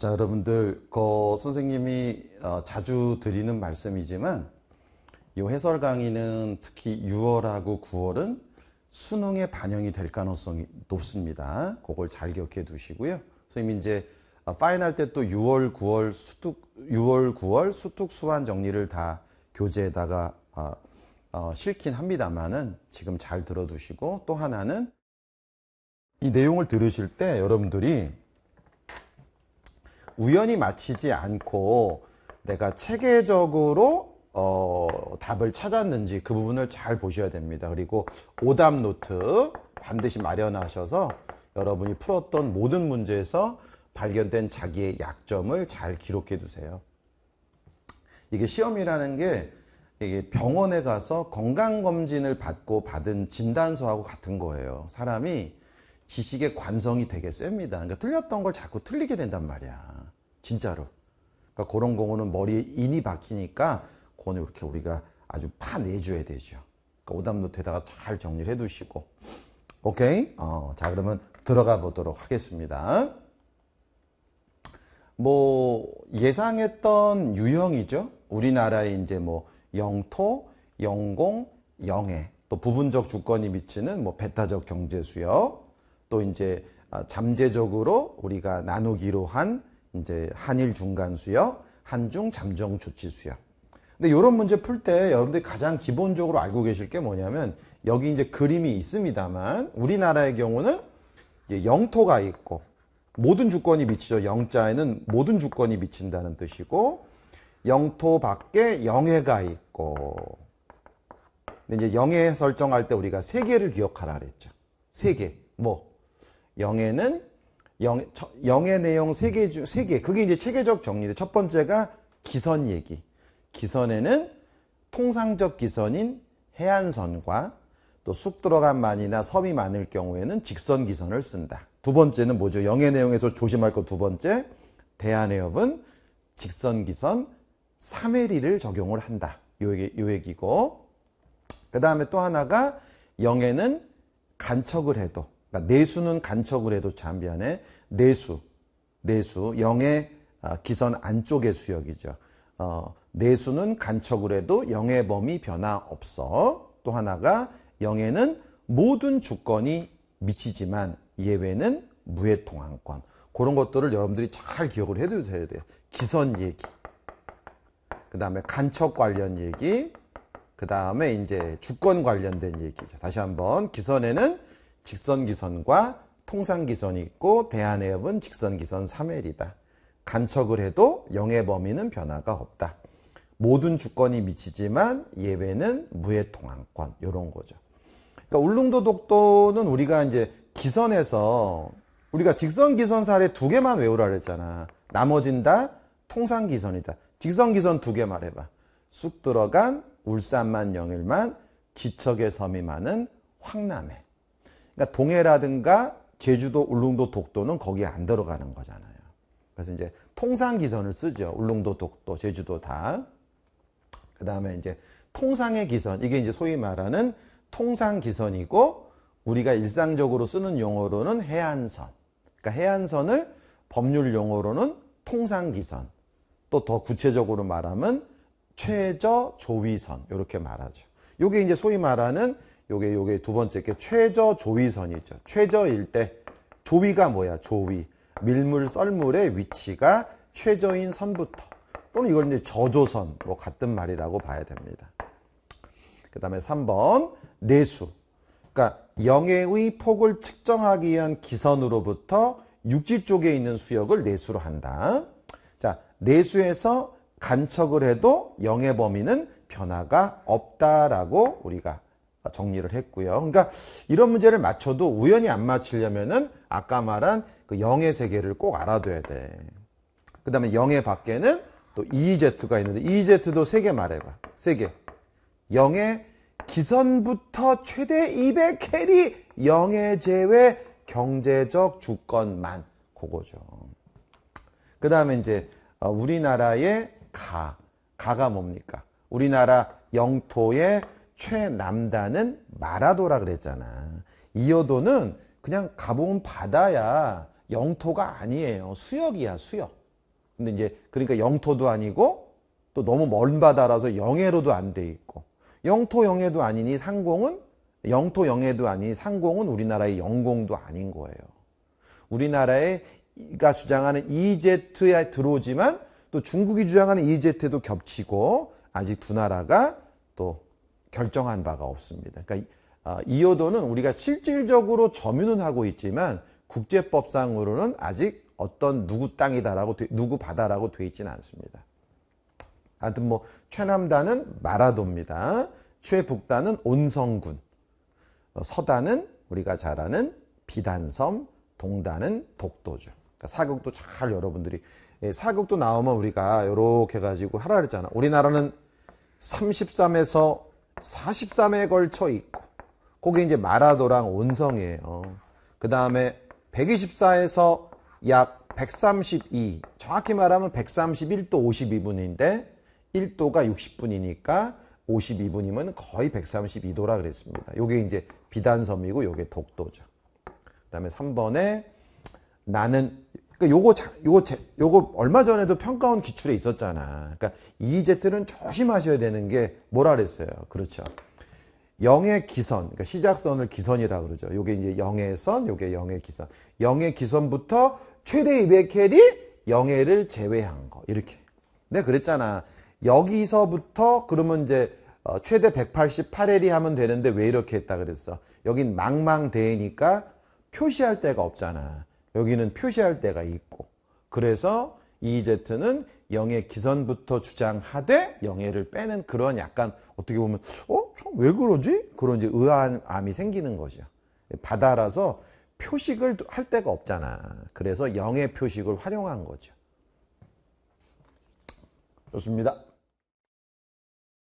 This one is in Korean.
자, 여러분들, 그 선생님이 어, 자주 드리는 말씀이지만 이 해설 강의는 특히 6월하고 9월은 수능에 반영이 될 가능성이 높습니다. 그걸 잘 기억해 두시고요. 선생님 이제 어, 파이널 때 또 6월, 9월 수특 6월, 9월 수특 수환 정리를 다 교재에다가 어, 어, 실긴 합니다만은 지금 잘 들어두시고 또 하나는 이 내용을 들으실 때 여러분들이 우연히 맞히지 않고 내가 체계적으로 어, 답을 찾았는지 그 부분을 잘 보셔야 됩니다. 그리고 오답 노트 반드시 마련하셔서 여러분이 풀었던 모든 문제에서 발견된 자기의 약점을 잘 기록해 두세요. 이게 시험이라는 게 이게 병원에 가서 건강검진을 받고 받은 진단서하고 같은 거예요. 사람이 지식의 관성이 되게 셉니다. 그러니까 틀렸던 걸 자꾸 틀리게 된단 말이야. 진짜로. 그러니까 그런 경우는 머리에 인이 박히니까 그거는 이렇게 우리가 아주 파내줘야 되죠. 그러니까 오답노 되다가 잘 정리를 해두시고. 오케이? 어, 자 그러면 들어가 보도록 하겠습니다. 뭐 예상했던 유형이죠. 우리나라의 이제 뭐 영토, 영공, 영해, 또 부분적 주권이 미치는 뭐 배타적 경제 수요, 또 이제 아, 잠재적으로 우리가 나누기로 한 이제 한일 중간 수역, 한중 잠정 조치 수역. 근데 이런 문제 풀 때 여러분들이 가장 기본적으로 알고 계실 게 뭐냐면 여기 이제 그림이 있습니다만 우리나라의 경우는 이제 영토가 있고 모든 주권이 미치죠. 영자에는 모든 주권이 미친다는 뜻이고 영토 밖에 영해가 있고 근데 이제 영해 설정할 때 우리가 세계를 기억하라 그랬죠. 세계뭐 영해는 영, 영의 내용 세 개 중, 세개 그게 이제 체계적 정리인데, 첫 번째가 기선 얘기. 기선에는 통상적 기선인 해안선과 또 쑥 들어간 만이나 섬이 많을 경우에는 직선 기선을 쓴다. 두 번째는 뭐죠? 영의 내용에서 조심할 것두 번째, 대한해협은 직선 기선 3회리를 적용을 한다. 요, 얘기, 요 얘기고 그 다음에 또 하나가 영에는 간척을 해도 그러니까 내수는 간척을 해도 잠비 안에 내수, 내수, 영의 아, 기선 안쪽의 수역이죠. 어, 내수는 간척을 해도 영의 범위 변화 없어. 또 하나가 영에는 모든 주권이 미치지만 예외는 무해통항권. 그런 것들을 여러분들이 잘 기억을 해두셔야 돼요. 기선 얘기, 그 다음에 간척 관련 얘기, 그 다음에 이제 주권 관련된 얘기죠. 다시 한번 기선에는 직선기선과 통상기선이 있고 대한해협은 직선기선 3회리다 간척을 해도 영해 범위는 변화가 없다. 모든 주권이 미치지만 예외는 무해통항권 이런 거죠. 그러니까 울릉도 독도는 우리가 이제 기선에서 우리가 직선 기선 사례 두 개만 외우라 그랬잖아. 나머진 다 통상 기선이다. 직선 기선 두 개 말해봐. 쑥 들어간 울산만 영일만 지척의 섬이 많은 황남해. 그러니까 동해라든가 제주도, 울릉도, 독도는 거기에 안 들어가는 거잖아요. 그래서 이제 통상 기선을 쓰죠. 울릉도, 독도, 제주도 다. 그 다음에 이제 통상의 기선, 이게 이제 소위 말하는 통상 기선이고 우리가 일상적으로 쓰는 용어로는 해안선. 그러니까 해안선을 법률 용어로는 통상 기선. 또 더 구체적으로 말하면 최저 조위선 이렇게 말하죠. 이게 이제 소위 말하는 요게 요게 두 번째 게 최저 조위선이 죠 최저일 때 조위가 뭐야? 조위. 밀물 썰물의 위치가 최저인 선부터 또는 이걸 이제 저조선 뭐 같은 말이라고 봐야 됩니다. 그다음에 3번 내수. 그러니까 영해의 폭을 측정하기 위한 기선으로부터 육지 쪽에 있는 수역을 내수로 한다. 자, 내수에서 간척을 해도 영해 범위는 변화가 없다라고 우리가 아, 정리를 했고요. 그러니까 이런 문제를 맞춰도 우연히 안 맞히려면은 아까 말한 그 영의 세계를 꼭 알아둬야 돼. 그 다음에 영의 밖에는 또 EZ가 있는데 EZ도 세 개 말해봐. 세 개. 영의 기선부터 최대 200 캐리 영의 제외 경제적 주권만 그거죠. 그 다음에 이제 어, 우리나라의 가 가가 뭡니까? 우리나라 영토의 최남단은 마라도라 그랬잖아. 이어도는 그냥 가보면 바다야. 영토가 아니에요. 수역이야, 수역. 근데 이제 그러니까 영토도 아니고 또 너무 먼 바다라서 영해로도 안 돼 있고 영토 영해도 아니니 상공은 영토 영해도 아니니 상공은 우리나라의 영공도 아닌 거예요. 우리나라가 주장하는 EZ에 들어오지만 또 중국이 주장하는 EZ에도 겹치고 아직 두 나라가 또 결정한 바가 없습니다. 그러니까 아, 이어도는 우리가 실질적으로 점유는 하고 있지만 국제법상으로는 아직 어떤 누구 땅이다라고 누구 바다라고 돼 있지는 않습니다. 하여튼 뭐 최남단은 마라도입니다. 최북단은 온성군, 어, 서단은 우리가 잘 아는 비단섬, 동단은 독도죠. 그러니까 사극도 잘 여러분들이 예, 사극도 나오면 우리가 이렇게 가지고 하라 그랬잖아. 우리나라는 33에서 4 3에 걸쳐 있고 그게 이제 마라도랑 온성이에요. 그 다음에 124에서 약 132, 정확히 말하면 131도 52분인데 1도가 60분이니까 52분이면 거의 132도라 그랬습니다. 요게 이제 비단섬이고 요게 독도죠. 그 다음에 3번에 나는 그러니까 요거 자, 요거 제, 요거 얼마 전에도 평가원 기출에 있었잖아. 그러니까 이 e 트는 조심하셔야 되는 게 뭐라 그랬어요. 그렇죠. 영의 기선, 그러니까 시작선을 기선이라 그러죠. 요게 이제 영의 선, 요게 영의 기선. 영의 기선부터 최대 2 0 0헬리 영해를 제외한 거 이렇게 내가 그랬잖아 여기서부터 그러면 이제 어, 최대 188L이 하면 되는데 왜 이렇게 했다 그랬어 여긴 망망대해니까 표시할 데가 없잖아 여기는 표시할 때가 있고 그래서 EZ는 영의 기선부터 주장하되 영예를 빼는 그런 약간 어떻게 보면 어? 왜 그러지? 그런 이제 의아함이 생기는 거죠. 바다라서 표식을 할 데가 없잖아. 그래서 영의 표식을 활용한 거죠. 좋습니다.